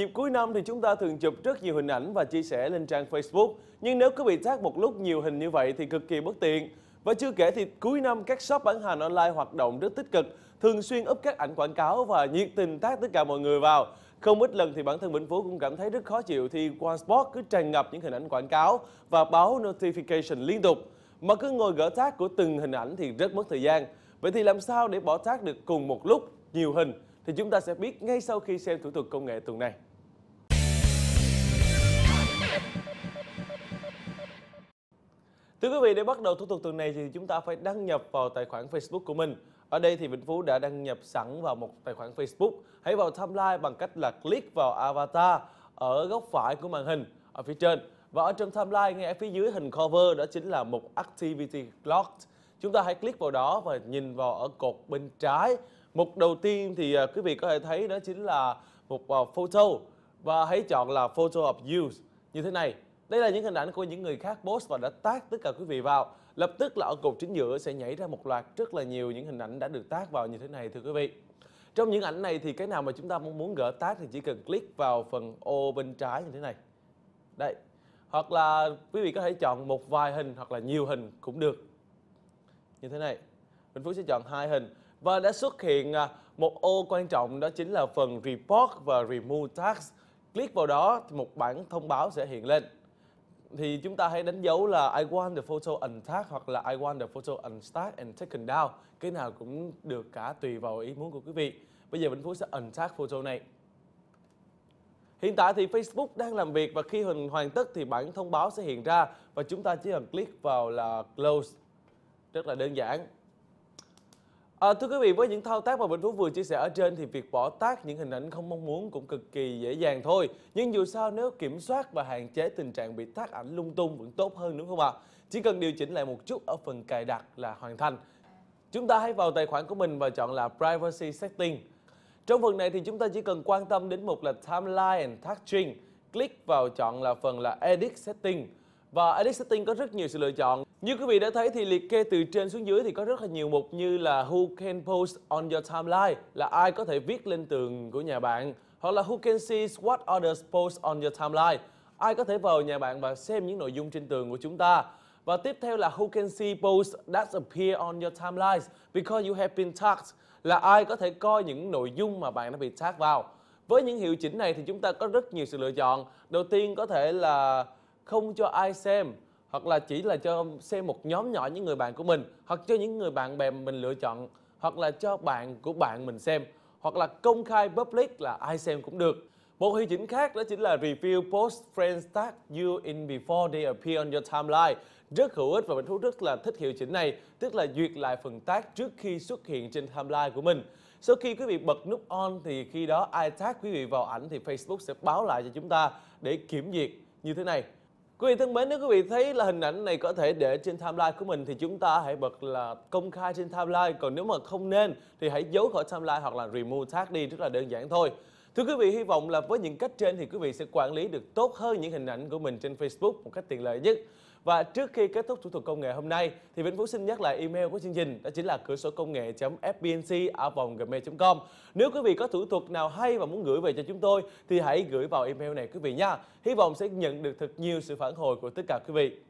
Dịp cuối năm thì chúng ta thường chụp rất nhiều hình ảnh và chia sẻ lên trang Facebook. Nhưng nếu cứ bị tag một lúc nhiều hình như vậy thì cực kỳ bất tiện. Và chưa kể thì cuối năm các shop bán hàng online hoạt động rất tích cực, thường xuyên up các ảnh quảng cáo và nhiệt tình tác tất cả mọi người vào. Không ít lần thì bản thân Vĩnh Phú cũng cảm thấy rất khó chịu thì OneSpot cứ tràn ngập những hình ảnh quảng cáo và báo notification liên tục. Mà cứ ngồi gỡ tag của từng hình ảnh thì rất mất thời gian. Vậy thì làm sao để bỏ tag được cùng một lúc nhiều hình thì chúng ta sẽ biết ngay sau khi xem thủ thuật công nghệ tuần này. Thưa quý vị, để bắt đầu thủ tục tuần này thì chúng ta phải đăng nhập vào tài khoản Facebook của mình. Ở đây thì Vĩnh Phú đã đăng nhập sẵn vào một tài khoản Facebook. Hãy vào timeline bằng cách là click vào avatar ở góc phải của màn hình ở phía trên. Và ở trong timeline ngay phía dưới hình cover đó chính là một Activity Clock. Chúng ta hãy click vào đó và nhìn vào ở cột bên trái. Mục đầu tiên thì à, quý vị có thể thấy đó chính là một à, photo và hãy chọn là Photo of Use như thế này. Đây là những hình ảnh của những người khác post và đã tác tất cả quý vị vào. Lập tức là ở cột chính giữa sẽ nhảy ra một loạt rất là nhiều những hình ảnh đã được tác vào như thế này thưa quý vị. Trong những ảnh này thì cái nào mà chúng ta muốn muốn gỡ tác thì chỉ cần click vào phần ô bên trái như thế này. Đây. Hoặc là quý vị có thể chọn một vài hình hoặc là nhiều hình cũng được. Như thế này. Bình Phú sẽ chọn hai hình và đã xuất hiện à, một ô quan trọng đó chính là phần Report và Remove Tags. Click vào đó thì một bảng thông báo sẽ hiện lên thì chúng ta hãy đánh dấu là I want the photo untag hoặc là I want the photo unstacked and taken down. Cái nào cũng được cả tùy vào ý muốn của quý vị. Bây giờ Vĩnh Phú sẽ untag photo này. Hiện tại thì Facebook đang làm việc và khi hình hoàn tất thì bản thông báo sẽ hiện ra và chúng ta chỉ cần click vào là close. Rất là đơn giản. À, thưa quý vị, với những thao tác mà Bình Phú vừa chia sẻ ở trên thì việc bỏ tác những hình ảnh không mong muốn cũng cực kỳ dễ dàng thôi. Nhưng dù sao nếu kiểm soát và hạn chế tình trạng bị tác ảnh lung tung vẫn tốt hơn đúng không ạ? À? Chỉ cần điều chỉnh lại một chút ở phần cài đặt là hoàn thành. Chúng ta hãy vào tài khoản của mình và chọn là Privacy Setting. Trong phần này thì chúng ta chỉ cần quan tâm đến mục là Timeline and Tagging. Click vào chọn là phần là Edit Setting. Và edit setting có rất nhiều sự lựa chọn. Như quý vị đã thấy thì liệt kê từ trên xuống dưới thì có rất là nhiều mục như là Who can post on your timeline là ai có thể viết lên tường của nhà bạn hoặc là Who can see what others post on your timeline ai có thể vào nhà bạn và xem những nội dung trên tường của chúng ta. Và tiếp theo là who can see posts that appear on your timeline because you have been tagged là ai có thể coi những nội dung mà bạn đã bị tag vào. Với những hiệu chỉnh này thì chúng ta có rất nhiều sự lựa chọn. Đầu tiên có thể là không cho ai xem hoặc là chỉ là cho xem một nhóm nhỏ những người bạn của mình hoặc cho những người bạn bè mình lựa chọn hoặc là cho bạn của bạn mình xem hoặc là công khai public là ai xem cũng được một hiệu chỉnh khác đó chính là review post friends tag you in before they appear on your timeline rất hữu ích và mình thú rất là thích hiệu chỉnh này tức là duyệt lại phần tag trước khi xuất hiện trên timeline của mình sau khi quý vị bật nút on thì khi đó ai tag quý vị vào ảnh thì Facebook sẽ báo lại cho chúng ta để kiểm duyệt như thế này Quý vị thân mến, nếu quý vị thấy là hình ảnh này có thể để trên timeline của mình thì chúng ta hãy bật là công khai trên timeline. Còn nếu mà không nên thì hãy giấu khỏi timeline hoặc là remove tag đi, rất là đơn giản thôi. Thưa quý vị, hy vọng là với những cách trên thì quý vị sẽ quản lý được tốt hơn những hình ảnh của mình trên Facebook một cách tiện lợi nhất. Và trước khi kết thúc thủ thuật công nghệ hôm nay thì Vĩnh Phú xin nhắc lại email của chương trình đó chính là cửa sổ công nghệ fbnc gmail.com. Nếu quý vị có thủ thuật nào hay và muốn gửi về cho chúng tôi thì hãy gửi vào email này quý vị nha. Hy vọng sẽ nhận được thật nhiều sự phản hồi của tất cả quý vị.